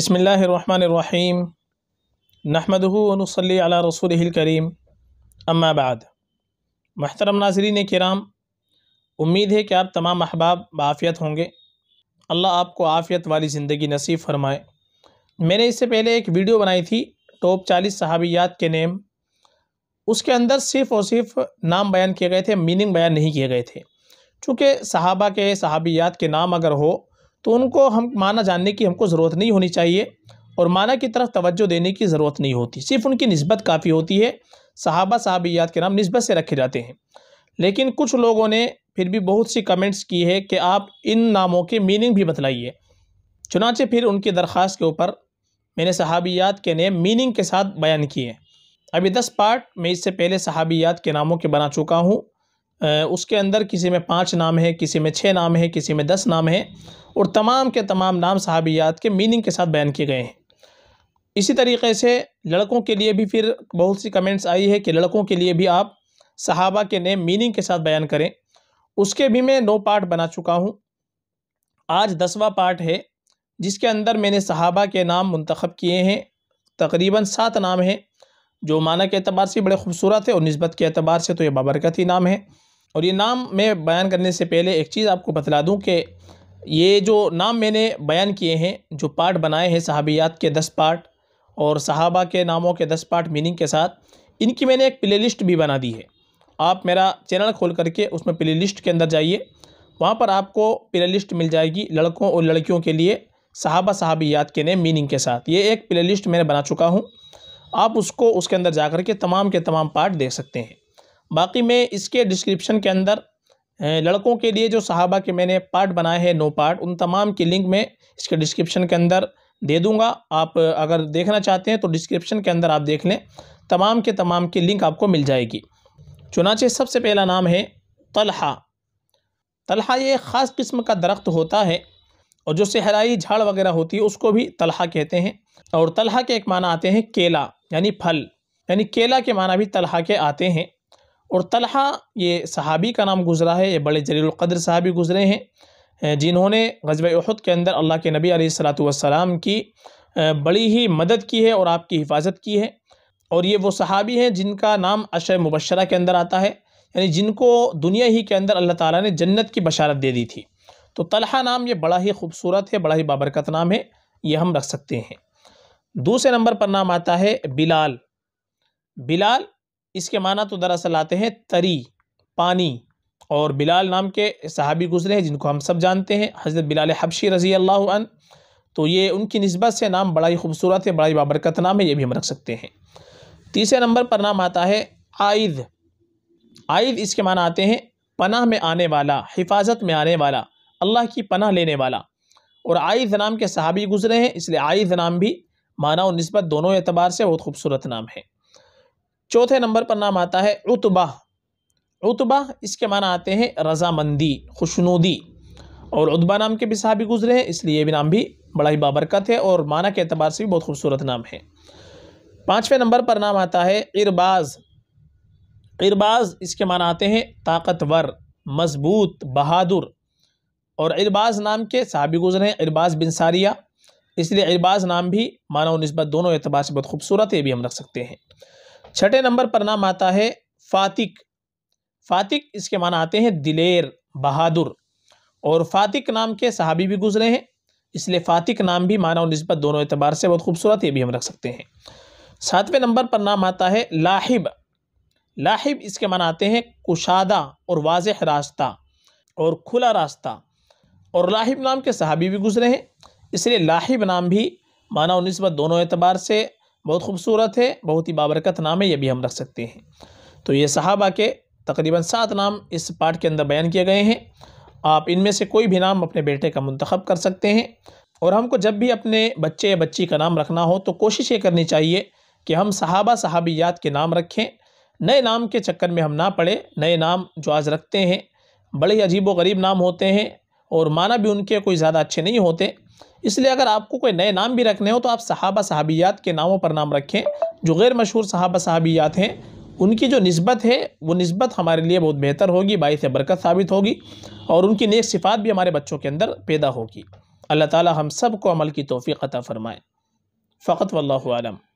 बसमीम नहमदूनसली अला रसूल करीम अम्माबाद महतरम नाजरीन कराम उम्मीद है कि आप तमाम अहबाब बाफ़ियत होंगे अल्लाह आपको आफ़ियत वाली ज़िंदगी नसीब फ़रमाए मैंने इससे पहले एक वीडियो बनाई थी टॉप चालीस सहाबियात के नेम उसके अंदर सिर्फ़ और सिर्फ नाम बयान किए गए थे मीनिंग बयान नहीं किए गए थे चूँकि सहाबा के सहाबियात के नाम अगर हो तो उनको हम माना जानने की हमको ज़रूरत नहीं होनी चाहिए और माना की तरफ तवज्जो देने की ज़रूरत नहीं होती सिर्फ उनकी नस्बत काफ़ी होती है सहाबा साहबियात के नाम नस्बत से रखे जाते हैं लेकिन कुछ लोगों ने फिर भी बहुत सी कमेंट्स की है कि आप इन नामों के मीनिंग भी बतलाइए चुनाचे फिर उनकी दरख्वास्त के ऊपर मैंने सहाबियात के नेम मीनिंग के साथ बयान किए अभी दस पार्ट मैं इससे पहले सहाबियात के नामों के बना चुका हूँ उसके अंदर किसी में पाँच नाम है किसी में छः नाम है किसी में दस नाम है और तमाम के तमाम नाम सहाबियात के मीनिंग के साथ बयान किए गए हैं इसी तरीके से लड़कों के लिए भी फिर बहुत सी कमेंट्स आई है कि लड़कों के लिए भी आप सहाबा के नेम मीनिंग के साथ बयान करें उसके भी मैं नौ पार्ट बना चुका हूँ आज दसवा पार्ट है जिसके अंदर मैंने सहाबा के नाम मंतखब किए हैं तकरीबन सात नाम हैं जो माना के अतबार से बड़े खूबसूरत है और नस्बत के अतबार से तो ये बाबरकती नाम है और ये नाम मैं बयान करने से पहले एक चीज़ आपको बतला दूं कि ये जो नाम मैंने बयान किए हैं जो पार्ट बनाए हैं सहाबियात के दस पार्ट और सहाबा के नामों के दस पार्ट मीनिंग के साथ इनकी मैंने एक प्ले भी बना दी है आप मेरा चैनल खोल करके उसमें प्ले के अंदर जाइए वहाँ पर आपको प्ले मिल जाएगी लड़कों और लड़कियों के लिए सहाबा सहाबियात के नेम मीनिंग के साथ ये एक प्ले मैंने बना चुका हूँ आप उसको उसके अंदर जा के तमाम के तमाम पार्ट देख सकते हैं बाकी मैं इसके डिस्क्रिप्शन के अंदर लड़कों के लिए जो सहाबा के मैंने पार्ट बनाए हैं नो पार्ट उन तमाम की लिंक मैं इसके डिस्क्रिप्शन के अंदर दे दूंगा आप अगर देखना चाहते हैं तो डिस्क्रिप्शन के अंदर आप देख लें तमाम के तमाम की लिंक आपको मिल जाएगी चुनाचे सबसे पहला नाम है तलहा तलहा ये एक ख़ास किस्म का दरख्त होता है और जो सहराई झाड़ वगैरह होती है उसको भी तलहा कहते हैं और तलहा के एक माना आते हैं केला यानी फल यानी केला के माना भी तलहा के आते हैं और तलहा ये सहाबी का नाम गुज़रा है ये बड़े जलीलक़द्र साहबी गुज़रे हैं जिन्होंने गजब अहद के अंदर अल्लाह के नबी सलाम की बड़ी ही मदद की है और आपकी हिफाजत की है और ये वो सहाबी हैं जिनका नाम अशर मुबशरा के अंदर आता है यानी जिनको दुनिया ही के अंदर अल्लाह ताला ने जन्नत की बशारत दे दी थी तो तलहा नाम ये बड़ा ही खूबसूरत है बड़ा ही बाबरकत नाम है ये हम रख सकते हैं दूसरे नंबर पर नाम आता है बिलाल बिलाल इसके माना तो दरअसल आते हैं तरी पानी और बिलाल नाम के सहाबी गुजरे हैं जिनको हम सब जानते हैं हज़रत बिलाल हबशी रज़ी अल्लाह तो ये उनकी नस्बत से नाम बड़ा ही खूबसूरत है बड़ा ही बाबरकत नाम है ये भी हम रख सकते हैं तीसरे नंबर पर नाम आता है आयद आयद इसके माना आते हैं पनाह में आने वाला हिफाजत में आने वाला अल्लाह की पनाह लेने वाला और आयद नाम के सहाबी गुजरे हैं इसलिए आयद नाम भी माना और नस्बत दोनों एतबार से बहुत खूबसूरत नाम है चौथे नंबर पर नाम आता है रुतबा रुतबा इसके माना आते हैं रजामंदी खुशनुदी और उतबा नाम के भी साहबी गुजरे हैं इसलिए ये भी नाम भी बड़ा ही बाबरकत है और माना के अतबार से भी बहुत खूबसूरत नाम है पाँचवें नंबर पर नाम आता है इरबाज इरबाज इसके माना आते हैं ताकतवर मजबूत बहादुर और इरबाज नाम के साहबी गुजरे हैं इरबाज बिन सारिया इसलिए इरबाज नाम भी मानव नस्बत दोनों अतबार से बहुत खूबसूरत है ये भी हम रख सकते हैं छठे नंबर पर नाम आता है फातिक फातिक इसके माना आते हैं दिलेर बहादुर और फातिक नाम के सहाबी भी गुजरे हैं इसलिए फातिक नाम भी माना और नस्बत दोनों एतबार से बहुत खूबसूरत ये भी हम रख सकते हैं सातवें नंबर पर नाम आता है लाहिब लाहिब इसके माना आते हैं कुशादा और वाज रास्ता और खुला रास्ता और लाहिब नाम के सहाबी भी गुजरे हैं इसलिए लाहिब नाम भी माना और नस्बत दोनों एतबार से बहुत खूबसूरत है बहुत ही बाबरकत नाम है ये भी हम रख सकते हैं तो ये सहाबा के तकरीबन सात नाम इस पार्ट के अंदर बयान किए गए हैं आप इनमें से कोई भी नाम अपने बेटे का मंतखब कर सकते हैं और हमको जब भी अपने बच्चे या बच्ची का नाम रखना हो तो कोशिश ये करनी चाहिए कि हम सहाबा सहाबियात के नाम रखें नए नाम के चक्कर में हम ना पड़े नए नाम जो आज रखते हैं बड़े अजीब व गरीब नाम होते हैं और माना भी उनके कोई ज़्यादा अच्छे नहीं होते इसलिए अगर आपको कोई नए नाम भी रखने हो तो आप सहाबा सहाबियात के नामों पर नाम रखें जो गैर मशहूर सहाबा सहाबियात हैं उनकी जो नस्बत है वो नस्बत हमारे लिए बहुत बेहतर होगी बायस बरकत साबित होगी और उनकी नेक सिफात भी हमारे बच्चों के अंदर पैदा होगी अल्लाह ताला हम सब को अमल की तोफ़ी अता फ़रमाए फ़कत वल्लम